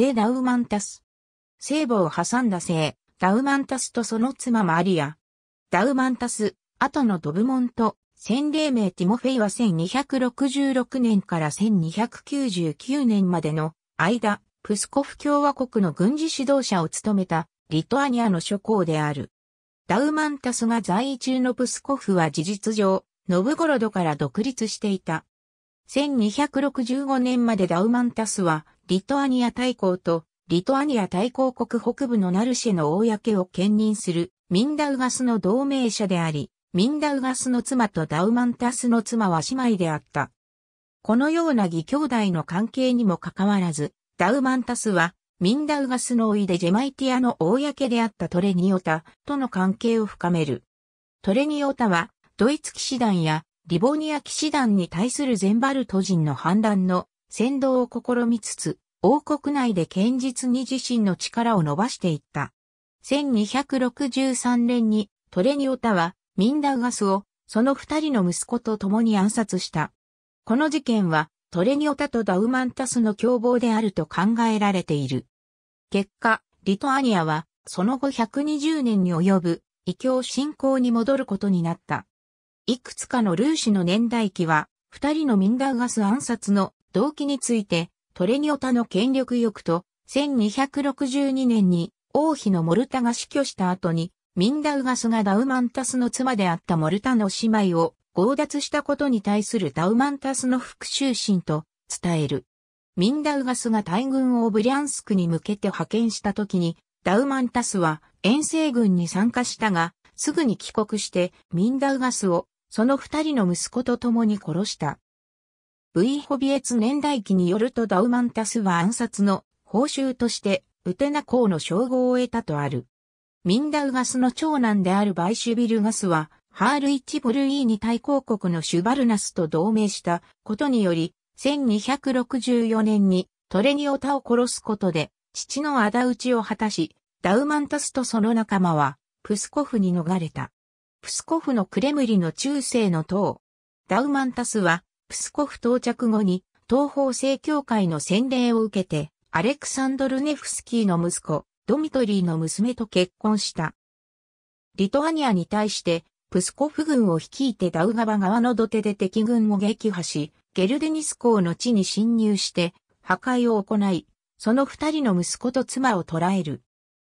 聖ダウマンタス。聖母を挟んだ聖、ダウマンタスとその妻マリア。ダウマンタス、後のドブモンと、洗礼名ティモフェイは1266年から1299年までの間、プスコフ共和国の軍事指導者を務めたリトアニアの諸侯である。ダウマンタスが在位中のプスコフは事実上、ノブゴロドから独立していた。1265年までダウマンタスはリトアニア大公と、リトアニア大公国北部のナルシェの公を兼任するミンダウガスの同盟者であり、ミンダウガスの妻とダウマンタスの妻は姉妹であった。このような義兄弟の関係にもかかわらず、ダウマンタスは、ミンダウガスの老いでジェマイティアの公であったトレニオタとの関係を深める。トレニオタは、ドイツ騎士団やリボニア騎士団に対するゼンバルト人の反乱の先導を試みつつ、王国内で堅実に自身の力を伸ばしていった。1263年にトレニオタはミンダウガスをその二人の息子と共に暗殺した。この事件はトレニオタとダウマンタスの共謀であると考えられている。結果、リトアニアはその後120年に及ぶ異教信仰に戻ることになった。いくつかのルーシの年代記は、二人のミンダウガス暗殺の動機について、トレニオタの権力欲と、1262年に王妃のモルタが死去した後に、ミンダウガスがダウマンタスの妻であったモルタの姉妹を強奪したことに対するダウマンタスの復讐心と伝える。ミンダウガスが大軍をブリャンスクに向けて派遣した時に、ダウマンタスは遠征軍に参加したが、すぐに帰国してミンダウガスをその二人の息子と共に殺した。ウィーホビエツ年代記によるとダウマンタスは暗殺の報酬としてウテナ公の称号を得たとある。ミンダウガスの長男であるバイシュビルガスはハール・イッチ・ボルイーニ対抗国のシュバルナスと同盟したことにより1264年にトレニオタを殺すことで父の仇討ちを果たしダウマンタスとその仲間はプスコフに逃れた。プスコフのクレムリの中世の塔。ダウマンタスはプスコフ到着後に、東方正教会の洗礼を受けて、アレクサンドル・ネフスキーの息子、ドミトリーの娘と結婚した。リトアニアに対して、プスコフ軍を率いてダウガバ側の土手で敵軍を撃破し、ゲルデニス港の地に侵入して、破壊を行い、その二人の息子と妻を捕らえる。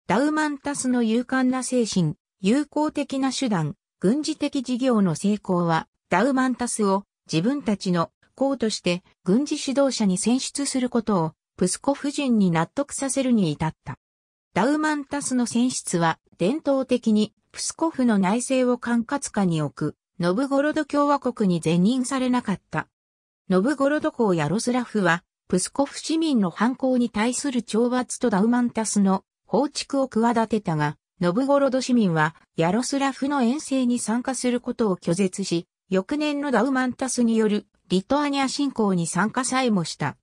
ダウマンタスの勇敢な精神、友好的な手段、軍事的事業の成功は、ダウマンタスを自分たちの功として軍事指導者に選出することをプスコ夫人に納得させるに至った。ダウマンタスの選出は伝統的にプスコフの内政を管轄下に置くノブゴロド共和国に全任されなかった。ノブゴロド公ヤロスラフはプスコフ市民の反抗に対する懲罰とダウマンタスの放逐を企てたが、ノブゴロド市民はヤロスラフの遠征に参加することを拒絶し、翌年のダウマンタスによるリトアニア侵攻に参加さえもした。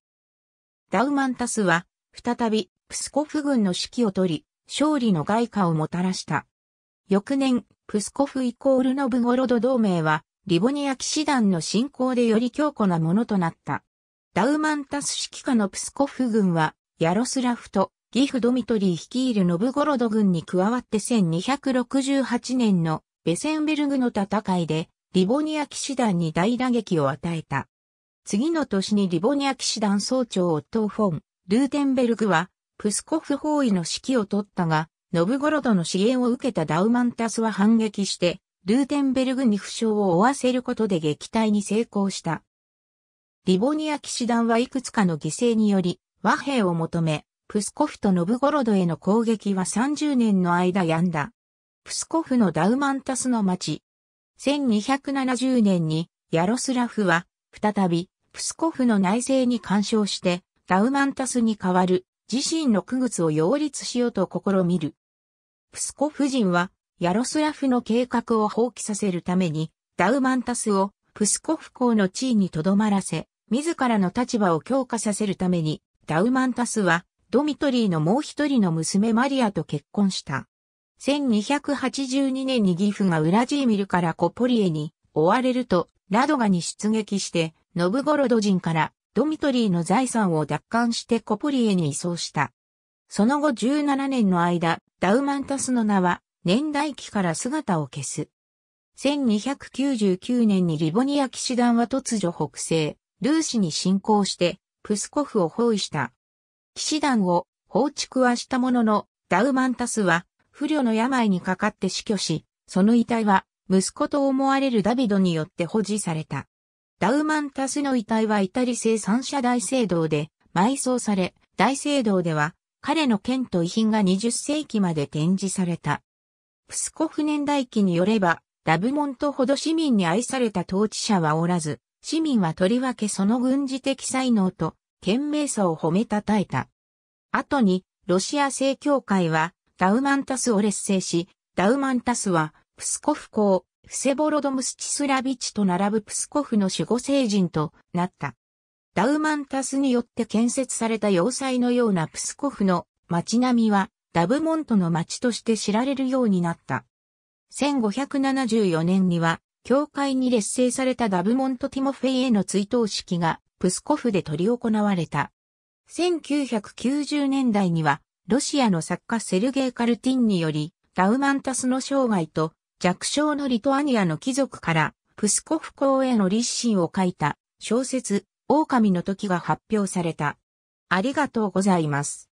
ダウマンタスは、再び、プスコフ軍の指揮を取り、勝利の外貨をもたらした。翌年、プスコフイコールノブゴロド同盟は、リボニア騎士団の侵攻でより強固なものとなった。ダウマンタス指揮下のプスコフ軍は、ヤロスラフとギフ・ドミトリー率いるノブゴロド軍に加わって1268年のベセンベルグの戦いでリボニア騎士団に大打撃を与えた。次の年にリボニア騎士団総長オットー・フォン、ルーテンベルグは、プスコフ包囲の指揮を取ったが、ノブゴロドの支援を受けたダウマンタスは反撃して、ルーテンベルグに負傷を負わせることで撃退に成功した。リボニア騎士団はいくつかの犠牲により、和平を求め、プスコフとノブゴロドへの攻撃は30年の間止んだ。プスコフのダウマンタスの町、1270年にヤロスラフは再びプスコフの内政に干渉してダウマンタスに代わる自身の区物を擁立しようと試みる。プスコフ人はヤロスラフの計画を放棄させるためにダウマンタスをプスコフ公の地位に留まらせ、自らの立場を強化させるためにダウマンタスはドミトリーのもう一人の娘マリアと結婚した。1282年に義父がウラジーミルからコポリエに追われると、ラドガに出撃して、ノブゴロド人からドミトリーの財産を奪還してコポリエに移送した。その後17年の間、ダウマンタスの名は年代記から姿を消す。1299年にリボニア騎士団は突如北西、ルーシに侵攻して、プスコフを包囲した。騎士団を放逐はしたものの、ダウマンタスは不慮の病にかかって死去し、その遺体は息子と思われるダビドによって保持された。ダウマンタスの遺体はイタリ製三社大聖堂で埋葬され、大聖堂では彼の剣と遺品が20世紀まで展示された。プスコフ年代記によれば、ダブモントほど市民に愛された統治者はおらず、市民はとりわけその軍事的才能と賢明さを褒めたたえた。後に、ロシア正教会はダウマンタスを劣勢し、ダウマンタスは、プスコフ公、フセボロドムスチスラビチと並ぶプスコフの守護聖人となった。ダウマンタスによって建設された要塞のようなプスコフの街並みは、ダブモントの街として知られるようになった。1574年には、教会に劣勢されたダブモント・ティモフェイへの追悼式が、プスコフで取り行われた。1990年代には、ロシアの作家セルゲイ・カルティンにより、ダウマンタスの生涯と弱小のリトアニアの貴族からプスコフ公への立身を書いた小説、狼の時が発表された。ありがとうございます。